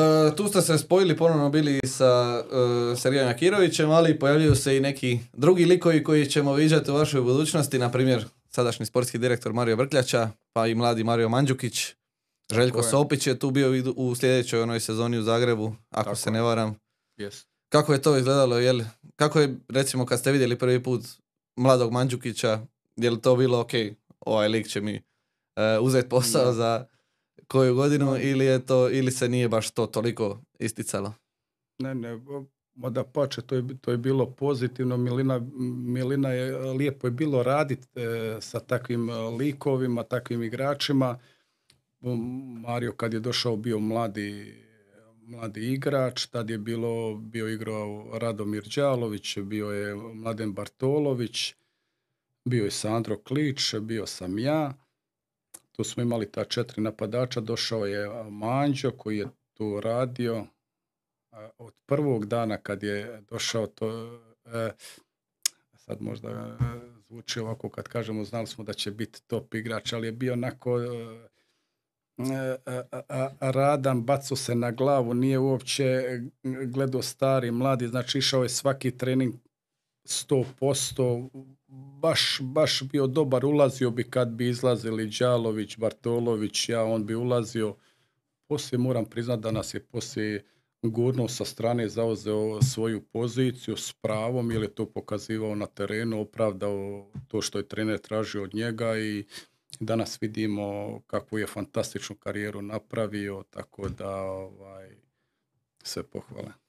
E, tu ste se spojili ponovno bili sa uh, e, Sergejem Akirovićem, ali pojavljuju se i neki drugi likovi koji ćemo viđati u vašoj budućnosti, na primjer sadašnji sportski direktor Mario Vrkljača, pa i mladi Mario Mandžukić. Željko Sopić je tu bio u sljedećoj onoj sezoni u Zagrebu, ako se ne varam. Kako je to izgledalo? Jel, kako je, recimo, kad ste vidjeli prvi put mladog Mandžukića, je li to bilo ok, ovaj lik će mi e, uzeti posao za koju godinu ili je to, ili se nije baš to toliko isticalo? Ne, ne, da pače, to je, to je bilo pozitivno. Milina, Milina je, lijepo je bilo raditi e, sa takvim e, likovima, takvim igračima. Mario kad je došao bio mladi, mladi igrač, tad je bilo, bio igrao Radomir Đalović, bio je Mladen Bartolović, bio je Sandro Klić, bio sam ja tu smo imali ta četiri napadača, došao je Manđo koji je tu radio od prvog dana kad je došao to, e, sad možda e, zvuči ovako kad kažemo znali smo da će biti top igrač, ali je bio onako e, radan, bacu se na glavu, nije uopće gledao stari, mladi, znači išao je svaki trening 100%, baš, baš bio dobar, ulazio bi kad bi izlazili Đalović, Bartolović, ja, on bi ulazio. Poslije moram priznat da nas je poslije gurno sa strane zauzeo svoju poziciju s pravom jer je to pokazivao na terenu, opravdao to što je trener tražio od njega i danas vidimo kakvu je fantastičnu karijeru napravio, tako da ovaj, sve pohvale.